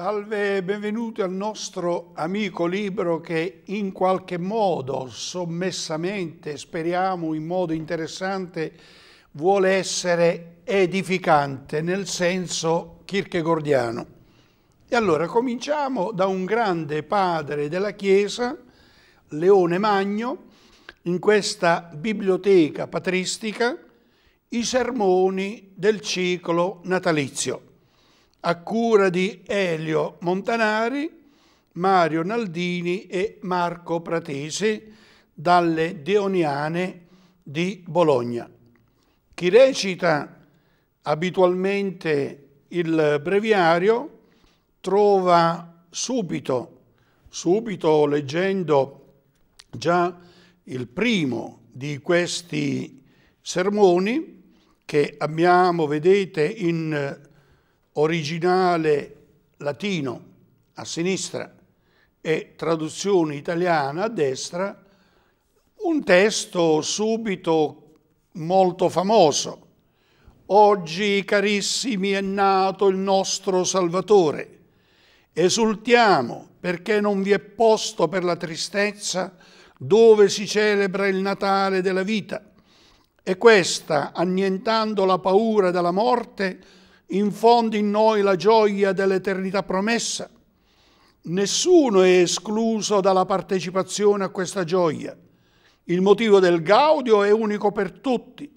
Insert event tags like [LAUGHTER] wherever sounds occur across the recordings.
Salve e benvenuti al nostro amico libro che in qualche modo, sommessamente, speriamo in modo interessante, vuole essere edificante nel senso kirchegordiano. E allora cominciamo da un grande padre della Chiesa, Leone Magno, in questa biblioteca patristica, i sermoni del ciclo natalizio a cura di Elio Montanari, Mario Naldini e Marco Pratese dalle Deoniane di Bologna. Chi recita abitualmente il breviario trova subito, subito leggendo già il primo di questi sermoni che abbiamo, vedete, in originale latino a sinistra e traduzione italiana a destra, un testo subito molto famoso. Oggi, carissimi, è nato il nostro Salvatore. Esultiamo perché non vi è posto per la tristezza dove si celebra il Natale della vita. E questa, annientando la paura della morte, infondi in noi la gioia dell'eternità promessa. Nessuno è escluso dalla partecipazione a questa gioia. Il motivo del gaudio è unico per tutti,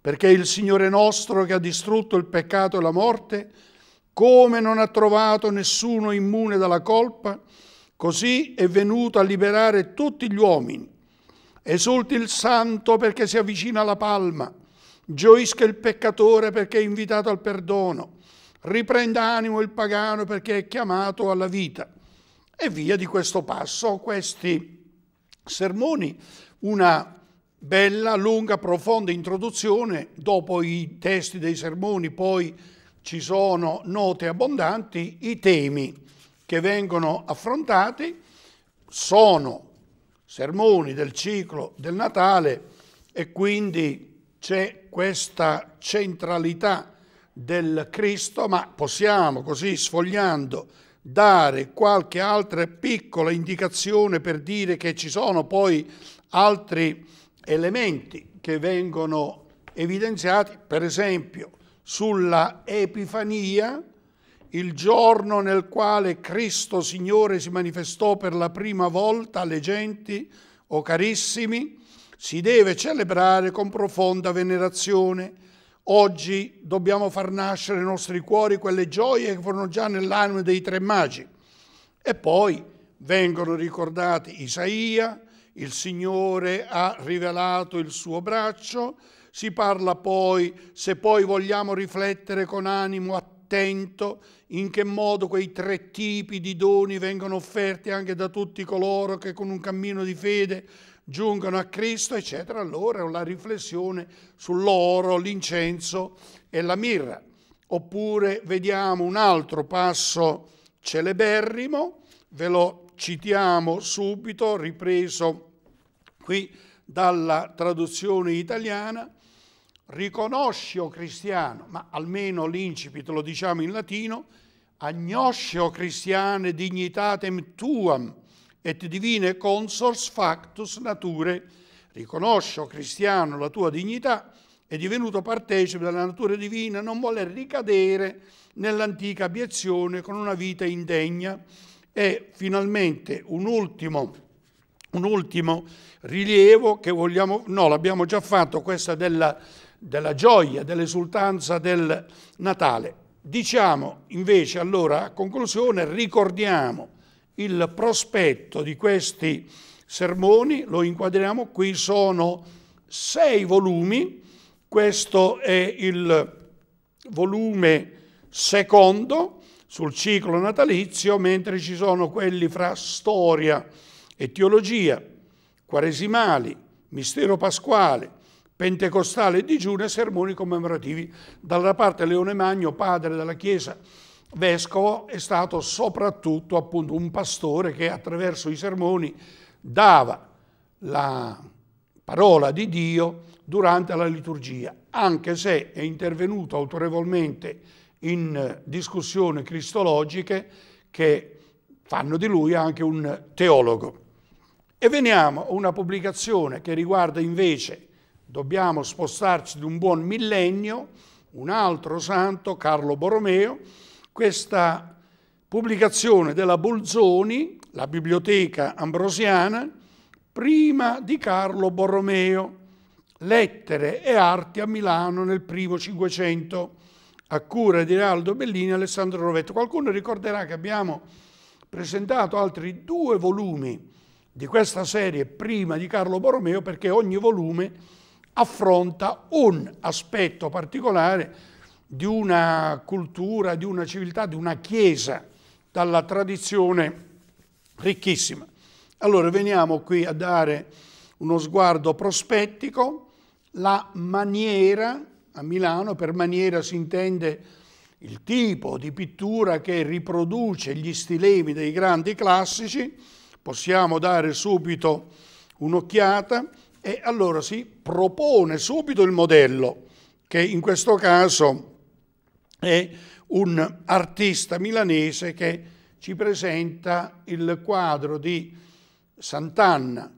perché il Signore nostro che ha distrutto il peccato e la morte, come non ha trovato nessuno immune dalla colpa, così è venuto a liberare tutti gli uomini. Esulti il santo perché si avvicina alla palma. Gioisca il peccatore perché è invitato al perdono. Riprenda animo il pagano perché è chiamato alla vita. E via di questo passo, questi sermoni, una bella, lunga, profonda introduzione, dopo i testi dei sermoni poi ci sono note abbondanti, i temi che vengono affrontati sono sermoni del ciclo del Natale e quindi c'è questa centralità del Cristo, ma possiamo così sfogliando dare qualche altra piccola indicazione per dire che ci sono poi altri elementi che vengono evidenziati, per esempio sulla Epifania, il giorno nel quale Cristo Signore si manifestò per la prima volta alle genti o carissimi, si deve celebrare con profonda venerazione. Oggi dobbiamo far nascere nei nostri cuori quelle gioie che furono già nell'anima dei tre magi. E poi vengono ricordati Isaia, il Signore ha rivelato il suo braccio, si parla poi, se poi vogliamo riflettere con animo attento, in che modo quei tre tipi di doni vengono offerti anche da tutti coloro che con un cammino di fede giungono a Cristo, eccetera, allora è una riflessione sull'oro, l'incenso e la mirra. Oppure vediamo un altro passo celeberrimo, ve lo citiamo subito, ripreso qui dalla traduzione italiana, riconosci o cristiano, ma almeno l'incipit lo diciamo in latino, o cristiane dignitatem tuam, et divine consors factus nature, riconosce, cristiano, la tua dignità e divenuto partecipe della natura divina non voler ricadere nell'antica abiezione con una vita indegna e finalmente un ultimo, un ultimo rilievo che vogliamo, no l'abbiamo già fatto, questa della, della gioia, dell'esultanza del Natale. Diciamo invece allora a conclusione, ricordiamo il prospetto di questi sermoni, lo inquadriamo, qui sono sei volumi, questo è il volume secondo sul ciclo natalizio, mentre ci sono quelli fra storia e teologia, quaresimali, mistero pasquale, pentecostale e digiuno e sermoni commemorativi. Dalla parte Leone Magno, padre della Chiesa vescovo è stato soprattutto appunto un pastore che attraverso i sermoni dava la parola di Dio durante la liturgia, anche se è intervenuto autorevolmente in discussioni cristologiche che fanno di lui anche un teologo. E veniamo a una pubblicazione che riguarda invece, dobbiamo spostarci di un buon millennio, un altro santo, Carlo Borromeo, questa pubblicazione della Bolzoni, la biblioteca ambrosiana, prima di Carlo Borromeo, Lettere e arti a Milano nel primo Cinquecento, a cura di Realdo Bellini e Alessandro Rovetto. Qualcuno ricorderà che abbiamo presentato altri due volumi di questa serie prima di Carlo Borromeo perché ogni volume affronta un aspetto particolare di una cultura, di una civiltà, di una chiesa dalla tradizione ricchissima. Allora veniamo qui a dare uno sguardo prospettico, la maniera a Milano, per maniera si intende il tipo di pittura che riproduce gli stilemi dei grandi classici, possiamo dare subito un'occhiata e allora si propone subito il modello che in questo caso è un artista milanese che ci presenta il quadro di Sant'Anna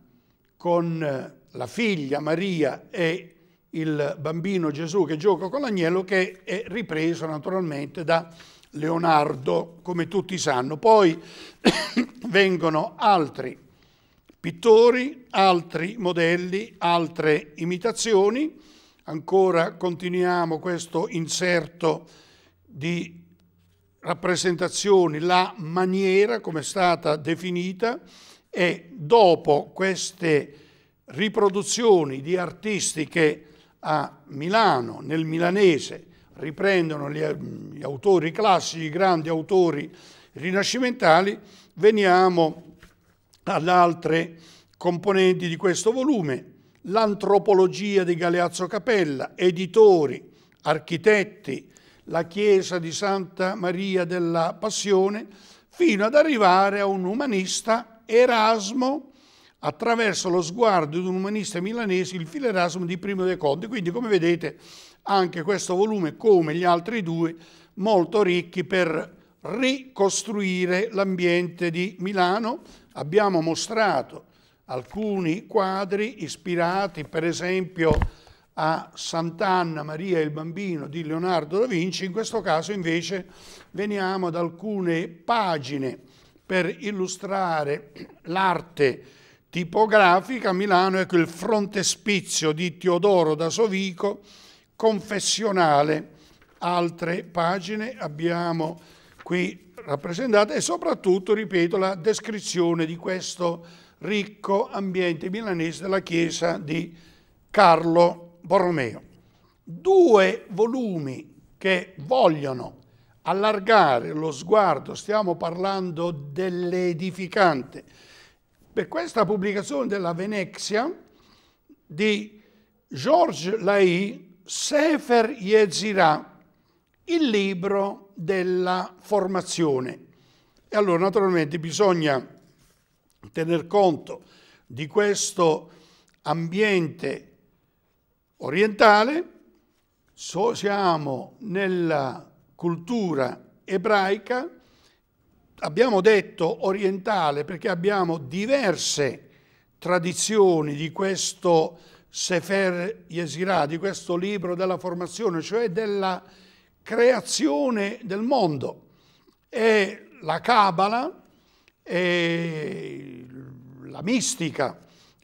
con eh, la figlia Maria e il bambino Gesù che gioca con l'agnello che è ripreso naturalmente da Leonardo, come tutti sanno. Poi [COUGHS] vengono altri pittori, altri modelli, altre imitazioni. Ancora continuiamo questo inserto di rappresentazioni, la maniera come è stata definita e dopo queste riproduzioni di artisti che a Milano, nel milanese, riprendono gli, autori classici, i grandi autori rinascimentali, veniamo ad altre componenti di questo volume, l'antropologia di Galeazzo Capella, editori, architetti, la chiesa di Santa Maria della Passione, fino ad arrivare a un umanista, Erasmo, attraverso lo sguardo di un umanista milanese, il filo Erasmo di Primo dei Conti. Quindi, come vedete, anche questo volume, come gli altri due, molto ricchi per ricostruire l'ambiente di Milano. Abbiamo mostrato alcuni quadri ispirati, per esempio, a Sant'Anna Maria il Bambino di Leonardo da Vinci, in questo caso invece veniamo ad alcune pagine per illustrare l'arte tipografica. a Milano ecco il frontespizio di Teodoro da Sovico, confessionale. Altre pagine abbiamo qui rappresentate e soprattutto, ripeto, la descrizione di questo ricco ambiente milanese della chiesa di Carlo Borromeo. Due volumi che vogliono allargare lo sguardo, stiamo parlando dell'edificante. Per questa pubblicazione della Venezia di Georges Lai, Sefer Yezirah, il libro della formazione. E allora naturalmente bisogna tener conto di questo ambiente orientale, so, siamo nella cultura ebraica, abbiamo detto orientale perché abbiamo diverse tradizioni di questo Sefer Yesirah, di questo libro della formazione, cioè della creazione del mondo. E la Kabbalah, è la mistica,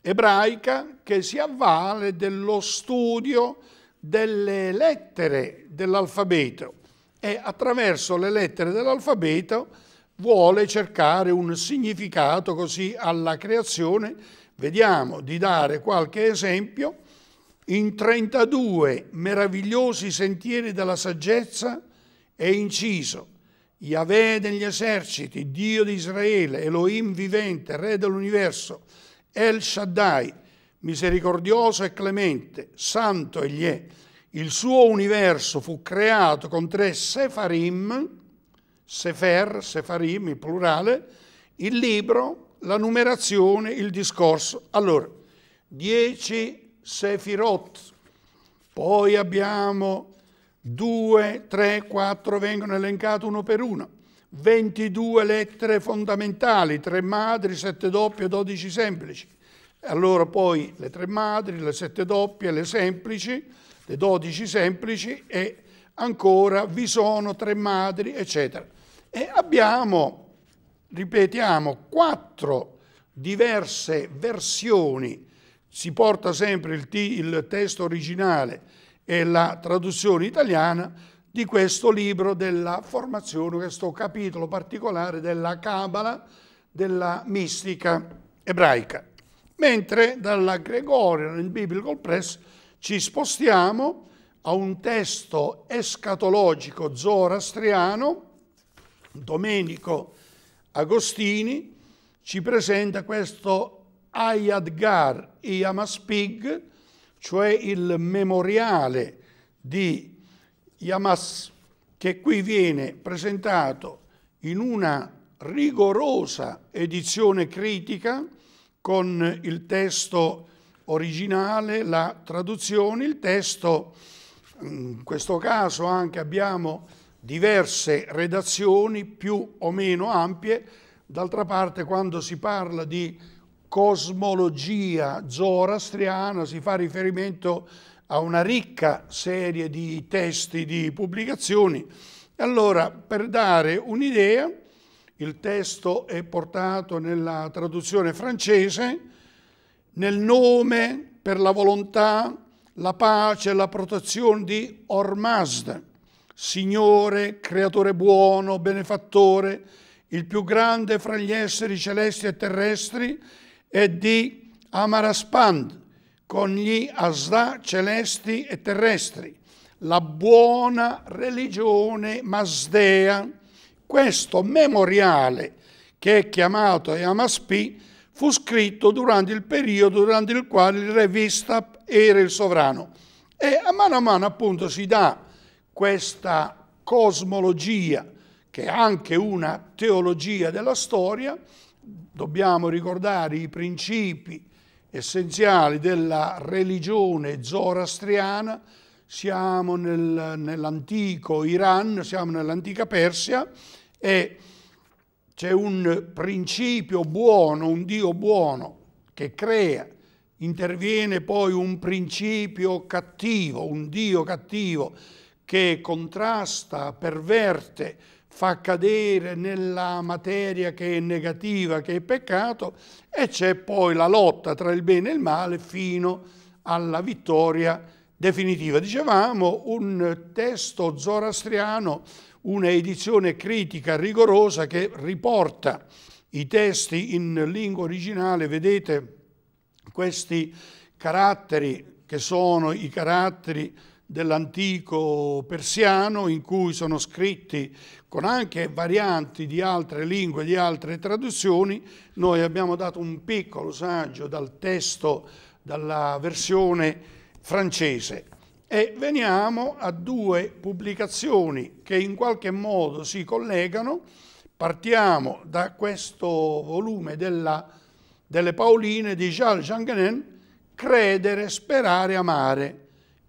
ebraica che si avvale dello studio delle lettere dell'alfabeto e attraverso le lettere dell'alfabeto vuole cercare un significato così alla creazione. Vediamo di dare qualche esempio. In 32 meravigliosi sentieri della saggezza è inciso Yahweh degli eserciti, Dio di Israele, Elohim vivente, Re dell'universo, El Shaddai, misericordioso e clemente, santo egli è. Il suo universo fu creato con tre sefarim, sefer, sefarim in plurale, il libro, la numerazione, il discorso. Allora, dieci sefirot, poi abbiamo due, tre, quattro, vengono elencati uno per uno. 22 lettere fondamentali, 3 madri, 7 doppie, 12 semplici. Allora poi le 3 madri, le 7 doppie, le semplici, le 12 semplici e ancora vi sono 3 madri, eccetera. E abbiamo, ripetiamo, 4 diverse versioni, si porta sempre il, il testo originale e la traduzione italiana, di questo libro della formazione, questo capitolo particolare della Cabala della mistica ebraica. Mentre dalla Gregorian Biblical Press ci spostiamo a un testo escatologico zoroastriano, Domenico Agostini ci presenta questo Ayadgar Iamaspig, cioè il memoriale di Yamas, che qui viene presentato in una rigorosa edizione critica con il testo originale, la traduzione, il testo, in questo caso anche abbiamo diverse redazioni più o meno ampie, d'altra parte quando si parla di cosmologia zoroastriana si fa riferimento a a una ricca serie di testi, di pubblicazioni. Allora, per dare un'idea, il testo è portato nella traduzione francese nel nome, per la volontà, la pace e la protezione di Ormazd, Signore, creatore buono, benefattore, il più grande fra gli esseri celesti e terrestri, e di Amaraspand, con gli asda celesti e terrestri, la buona religione masdea. Questo memoriale che è chiamato Yamaspi fu scritto durante il periodo durante il quale il re Vistap era il sovrano. E a mano a mano appunto si dà questa cosmologia, che è anche una teologia della storia, dobbiamo ricordare i principi essenziali della religione zoroastriana, siamo nel, nell'antico Iran, siamo nell'antica Persia e c'è un principio buono, un Dio buono che crea, interviene poi un principio cattivo, un Dio cattivo che contrasta, perverte, fa cadere nella materia che è negativa, che è peccato, e c'è poi la lotta tra il bene e il male fino alla vittoria definitiva. Dicevamo un testo zoroastriano, una edizione critica rigorosa che riporta i testi in lingua originale, vedete questi caratteri che sono i caratteri dell'antico persiano in cui sono scritti con anche varianti di altre lingue, di altre traduzioni. Noi abbiamo dato un piccolo saggio dal testo, dalla versione francese. E veniamo a due pubblicazioni che in qualche modo si collegano. Partiamo da questo volume della, delle Paoline di Charles Jean Genin, Credere, sperare, amare,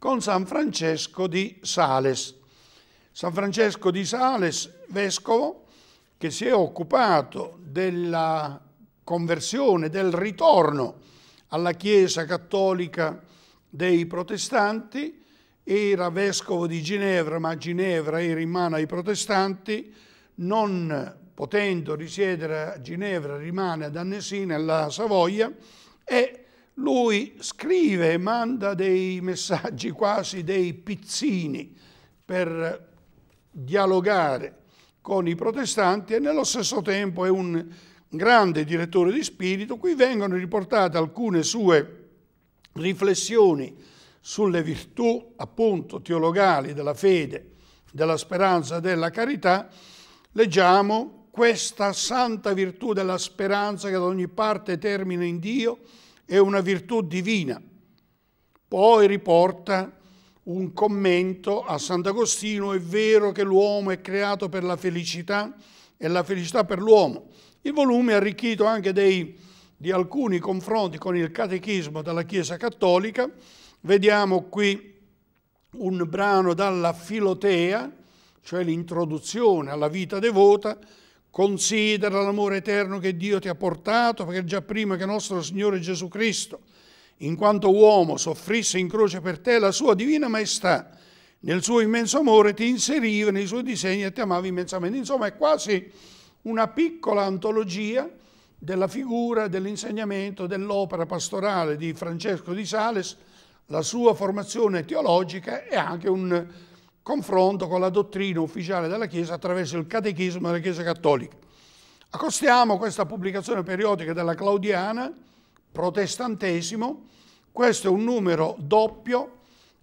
con San Francesco di Sales. San Francesco di Sales, vescovo, che si è occupato della conversione, del ritorno alla Chiesa cattolica dei protestanti, era vescovo di Ginevra, ma Ginevra era in mano ai protestanti, non potendo risiedere a Ginevra rimane ad Annesina, alla Savoia, e lui scrive e manda dei messaggi quasi dei pizzini per dialogare con i protestanti e nello stesso tempo è un grande direttore di spirito. Qui vengono riportate alcune sue riflessioni sulle virtù appunto teologali della fede, della speranza e della carità. Leggiamo questa santa virtù della speranza che da ogni parte termina in Dio, è una virtù divina. Poi riporta un commento a Sant'Agostino, è vero che l'uomo è creato per la felicità e la felicità per l'uomo. Il volume è arricchito anche dei, di alcuni confronti con il catechismo della Chiesa Cattolica. Vediamo qui un brano dalla Filotea, cioè l'introduzione alla vita devota, Considera l'amore eterno che Dio ti ha portato perché già prima che nostro Signore Gesù Cristo, in quanto uomo, soffrisse in croce per te la sua divina maestà, nel suo immenso amore ti inseriva nei suoi disegni e ti amava immensamente. Insomma, è quasi una piccola antologia della figura, dell'insegnamento, dell'opera pastorale di Francesco di Sales, la sua formazione teologica e anche un confronto con la dottrina ufficiale della Chiesa attraverso il catechismo della Chiesa Cattolica. Accostiamo questa pubblicazione periodica della Claudiana, protestantesimo, questo è un numero doppio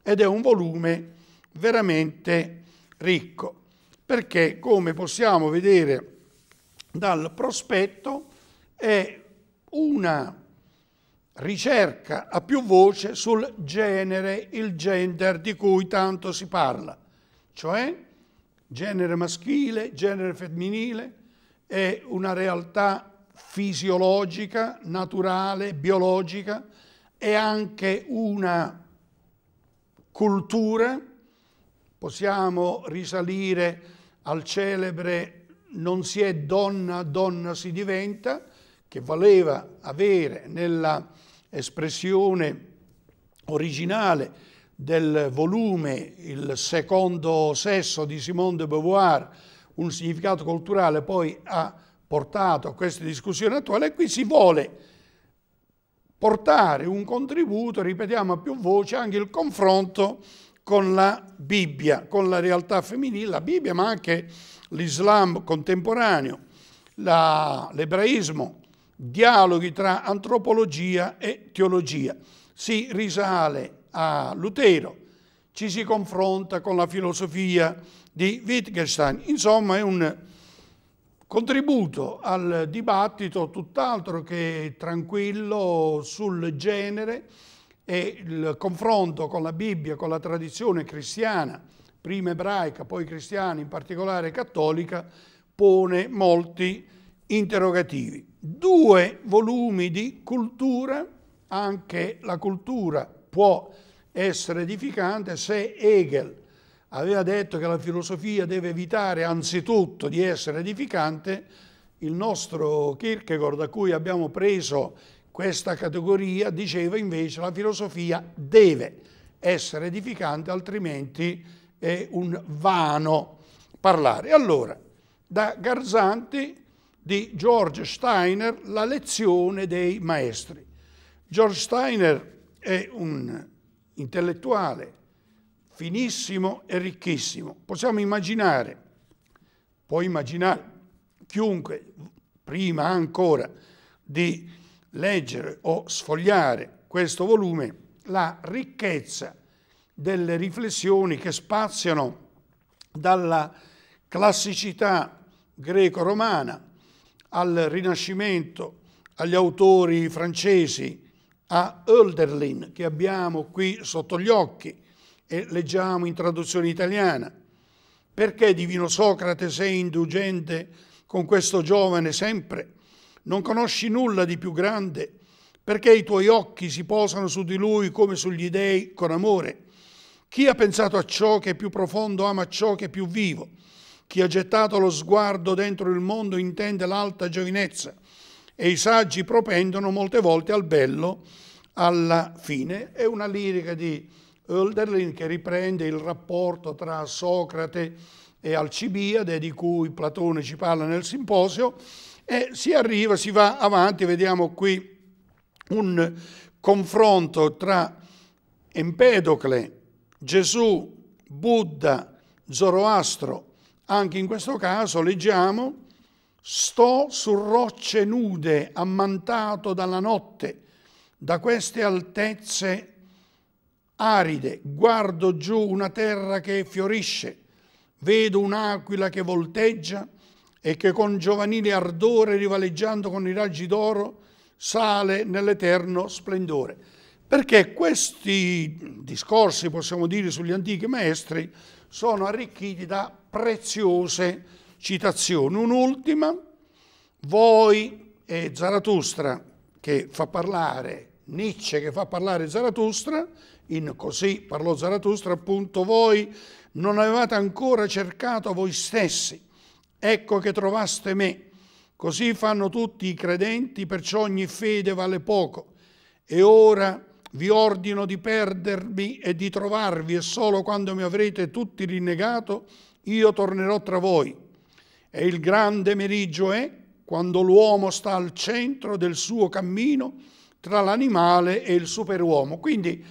ed è un volume veramente ricco, perché come possiamo vedere dal prospetto è una ricerca a più voce sul genere, il gender di cui tanto si parla cioè genere maschile, genere femminile, è una realtà fisiologica, naturale, biologica, è anche una cultura, possiamo risalire al celebre non si è donna, donna si diventa, che valeva avere nella espressione originale del volume Il secondo sesso di Simone de Beauvoir un significato culturale poi ha portato a questa discussione attuale e qui si vuole portare un contributo, ripetiamo a più voce, anche il confronto con la Bibbia, con la realtà femminile, la Bibbia ma anche l'Islam contemporaneo, l'ebraismo, dialoghi tra antropologia e teologia. Si risale a Lutero, ci si confronta con la filosofia di Wittgenstein. Insomma, è un contributo al dibattito tutt'altro che tranquillo sul genere e il confronto con la Bibbia, con la tradizione cristiana, prima ebraica, poi cristiana, in particolare cattolica, pone molti interrogativi. Due volumi di cultura, anche la cultura può essere edificante se Hegel aveva detto che la filosofia deve evitare anzitutto di essere edificante, il nostro Kierkegaard da cui abbiamo preso questa categoria diceva invece la filosofia deve essere edificante altrimenti è un vano parlare. Allora, da Garzanti di George Steiner, la lezione dei maestri. George Steiner è un intellettuale finissimo e ricchissimo. Possiamo immaginare, può immaginare chiunque prima ancora di leggere o sfogliare questo volume, la ricchezza delle riflessioni che spaziano dalla classicità greco-romana al Rinascimento, agli autori francesi, a Hölderlin, che abbiamo qui sotto gli occhi e leggiamo in traduzione italiana. Perché, divino Socrate, sei indulgente con questo giovane sempre? Non conosci nulla di più grande? Perché i tuoi occhi si posano su di lui come sugli dei con amore? Chi ha pensato a ciò che è più profondo ama ciò che è più vivo? Chi ha gettato lo sguardo dentro il mondo intende l'alta giovinezza e i saggi propendono molte volte al bello alla fine. È una lirica di Hölderlin che riprende il rapporto tra Socrate e Alcibiade di cui Platone ci parla nel simposio e si arriva, si va avanti, vediamo qui un confronto tra Empedocle, Gesù, Buddha, Zoroastro. Anche in questo caso leggiamo Sto su rocce nude, ammantato dalla notte, da queste altezze aride, guardo giù una terra che fiorisce, vedo un'aquila che volteggia e che con giovanile ardore, rivaleggiando con i raggi d'oro, sale nell'eterno splendore. Perché questi discorsi, possiamo dire, sugli antichi maestri sono arricchiti da preziose citazione. Un'ultima, voi e Zaratustra che fa parlare Nietzsche che fa parlare Zaratustra, in così parlò Zaratustra, appunto voi non avevate ancora cercato voi stessi, ecco che trovaste me. Così fanno tutti i credenti, perciò ogni fede vale poco. E ora vi ordino di perdervi e di trovarvi, e solo quando mi avrete tutti rinnegato, io tornerò tra voi e il grande meriggio è quando l'uomo sta al centro del suo cammino tra l'animale e il superuomo. Quindi,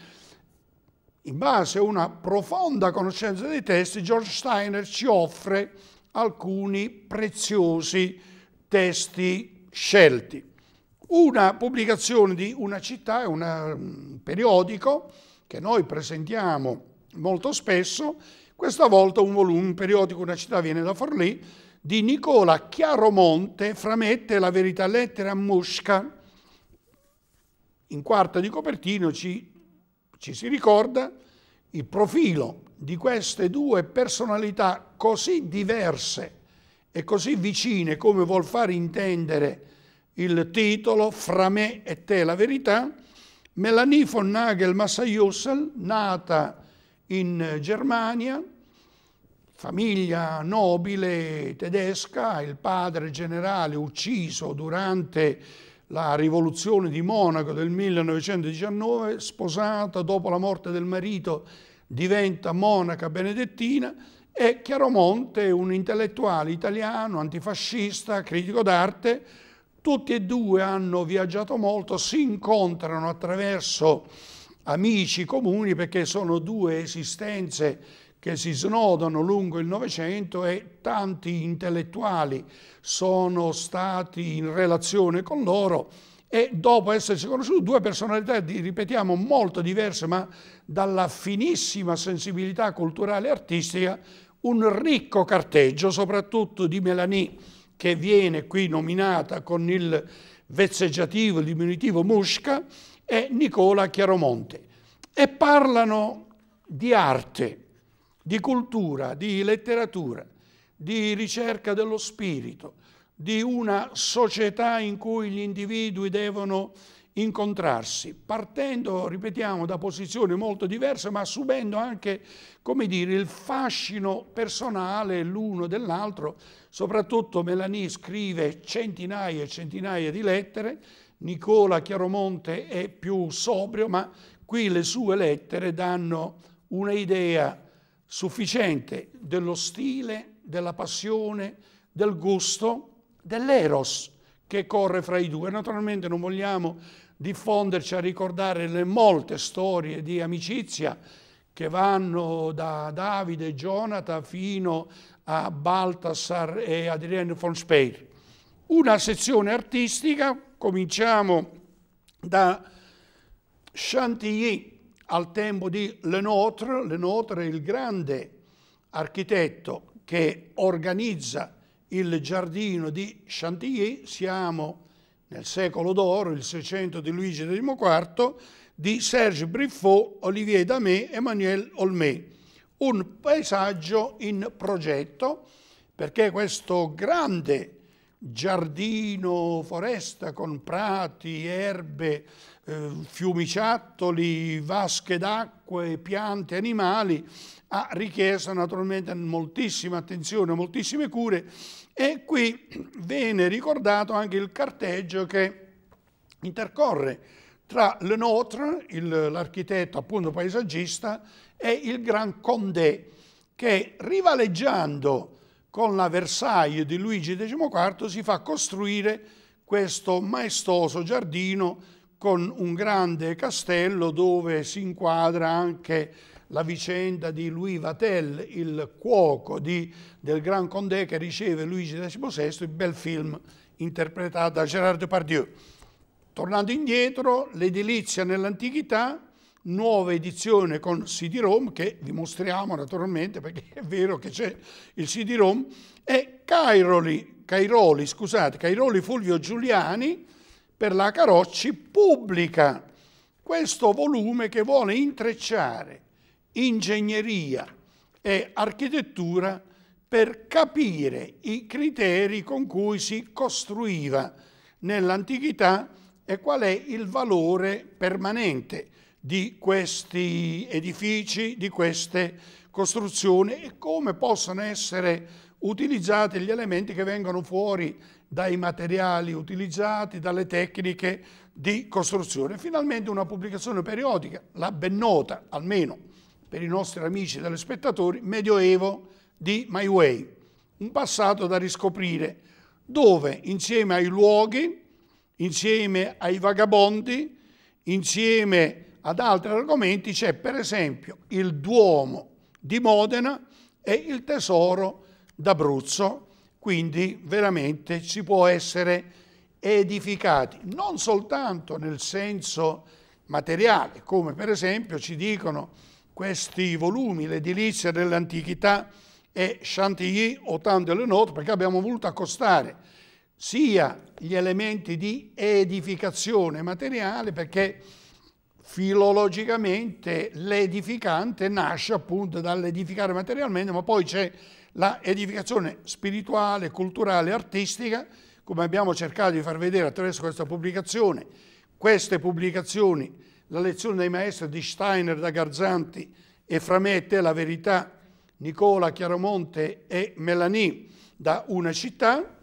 in base a una profonda conoscenza dei testi, George Steiner ci offre alcuni preziosi testi scelti. Una pubblicazione di una città, una, un periodico che noi presentiamo molto spesso, questa volta un volume un periodico Una città viene da Forlì, di Nicola Chiaromonte framette la verità lettera a Musca. In quarta di copertino ci, ci si ricorda il profilo di queste due personalità così diverse e così vicine come vuol far intendere il titolo Fra me e te la verità, Melanie von Nagel Massajussel, nata in Germania, famiglia nobile tedesca, il padre generale ucciso durante la rivoluzione di Monaco del 1919, sposata dopo la morte del marito, diventa monaca benedettina e Chiaromonte, un intellettuale italiano, antifascista, critico d'arte, tutti e due hanno viaggiato molto, si incontrano attraverso amici comuni perché sono due esistenze che si snodano lungo il Novecento e tanti intellettuali sono stati in relazione con loro e dopo essersi conosciuti due personalità, ripetiamo, molto diverse, ma dalla finissima sensibilità culturale e artistica, un ricco carteggio, soprattutto di Melanie, che viene qui nominata con il vezzeggiativo, il diminutivo Musca, e Nicola Chiaromonte. E parlano di arte, di cultura, di letteratura, di ricerca dello spirito, di una società in cui gli individui devono incontrarsi, partendo, ripetiamo, da posizioni molto diverse, ma subendo anche, come dire, il fascino personale l'uno dell'altro. Soprattutto Melanie scrive centinaia e centinaia di lettere, Nicola Chiaromonte è più sobrio, ma qui le sue lettere danno un'idea sufficiente dello stile, della passione, del gusto, dell'eros che corre fra i due. Naturalmente non vogliamo diffonderci a ricordare le molte storie di amicizia che vanno da Davide e Jonathan fino a Baltasar e Adrienne von Speyer. Una sezione artistica, cominciamo da Chantilly al tempo di Lenotre, Lenotre è il grande architetto che organizza il giardino di Chantilly, siamo nel secolo d'oro, il 600 di Luigi IV, di Serge Briffot, Olivier Damet, Emmanuel Olmé. Un paesaggio in progetto perché questo grande giardino, foresta con prati, erbe, eh, fiumiciattoli, vasche d'acqua, piante, animali, ha richiesto naturalmente moltissima attenzione, moltissime cure e qui viene ricordato anche il carteggio che intercorre tra Lenotre, l'architetto appunto paesaggista, e il Gran Condé, che rivaleggiando con la Versailles di Luigi XIV si fa costruire questo maestoso giardino con un grande castello dove si inquadra anche la vicenda di Louis Vatel, il cuoco di, del Gran Condé che riceve Luigi XVI, il bel film interpretato da Gérard Depardieu. Tornando indietro, l'edilizia nell'antichità, nuova edizione con CD-ROM, che vi mostriamo naturalmente perché è vero che c'è il CD-ROM, e Cairoli, Cairoli, scusate, Cairoli Fulvio Giuliani, per la Carocci pubblica questo volume che vuole intrecciare ingegneria e architettura per capire i criteri con cui si costruiva nell'antichità e qual è il valore permanente di questi edifici, di queste costruzioni e come possono essere utilizzati gli elementi che vengono fuori dai materiali utilizzati, dalle tecniche di costruzione. Finalmente una pubblicazione periodica, la ben nota, almeno per i nostri amici e telespettatori, Medioevo di My Way, un passato da riscoprire, dove insieme ai luoghi, insieme ai vagabondi, insieme ad altri argomenti c'è per esempio il Duomo di Modena e il tesoro d'Abruzzo, quindi veramente si può essere edificati, non soltanto nel senso materiale, come per esempio ci dicono questi volumi, l'edilizia dell'antichità e Chantilly, Otan de note, perché abbiamo voluto accostare sia gli elementi di edificazione materiale, perché filologicamente l'edificante nasce appunto dall'edificare materialmente, ma poi c'è la edificazione spirituale, culturale, artistica, come abbiamo cercato di far vedere attraverso questa pubblicazione, queste pubblicazioni, la lezione dei maestri di Steiner da Garzanti e Framette, la verità Nicola Chiaromonte e Melanie da una città,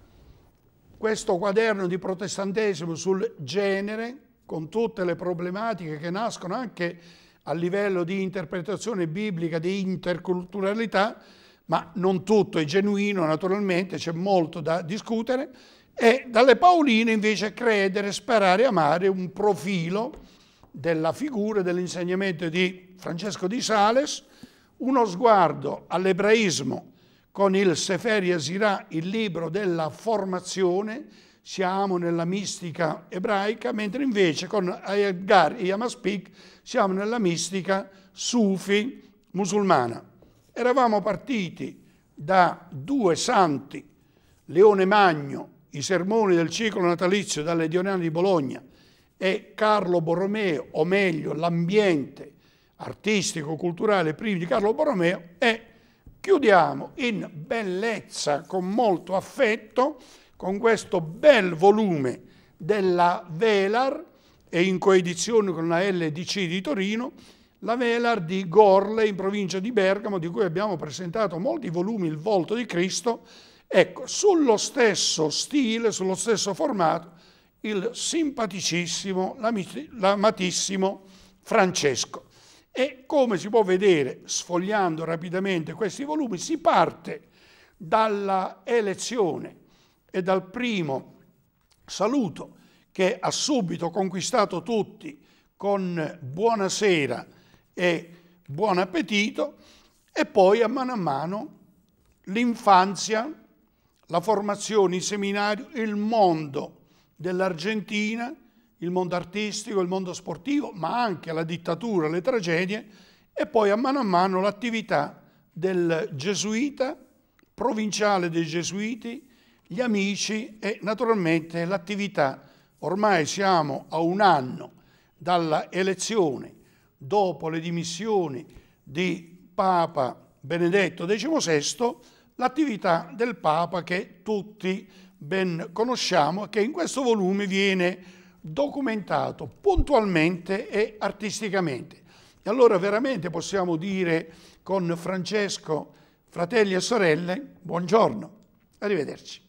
questo quaderno di protestantesimo sul genere, con tutte le problematiche che nascono anche a livello di interpretazione biblica, di interculturalità, ma non tutto è genuino naturalmente, c'è molto da discutere, e dalle Paoline invece credere, sperare, amare un profilo della figura e dell'insegnamento di Francesco di Sales, uno sguardo all'ebraismo con il Sefer Yazirah, il libro della formazione, siamo nella mistica ebraica, mentre invece con Edgar e Yamaspik siamo nella mistica sufi musulmana. Eravamo partiti da due santi, Leone Magno, i sermoni del ciclo natalizio dalle Dioniane di Bologna e Carlo Borromeo, o meglio l'ambiente artistico-culturale privi di Carlo Borromeo e chiudiamo in bellezza, con molto affetto, con questo bel volume della Velar e in coedizione con la LDC di Torino, la Velar di Gorle in provincia di Bergamo, di cui abbiamo presentato molti volumi Il volto di Cristo, ecco, sullo stesso stile, sullo stesso formato, il simpaticissimo, l'amatissimo Francesco. E come si può vedere, sfogliando rapidamente questi volumi, si parte dalla elezione e dal primo saluto che ha subito conquistato tutti con buonasera, e buon appetito e poi a mano a mano l'infanzia, la formazione, il seminario, il mondo dell'Argentina, il mondo artistico, il mondo sportivo, ma anche la dittatura, le tragedie e poi a mano a mano l'attività del gesuita, provinciale dei gesuiti, gli amici e naturalmente l'attività. Ormai siamo a un anno dalla elezione dopo le dimissioni di Papa Benedetto XVI, diciamo l'attività del Papa che tutti ben conosciamo e che in questo volume viene documentato puntualmente e artisticamente. E allora veramente possiamo dire con Francesco, fratelli e sorelle, buongiorno, arrivederci.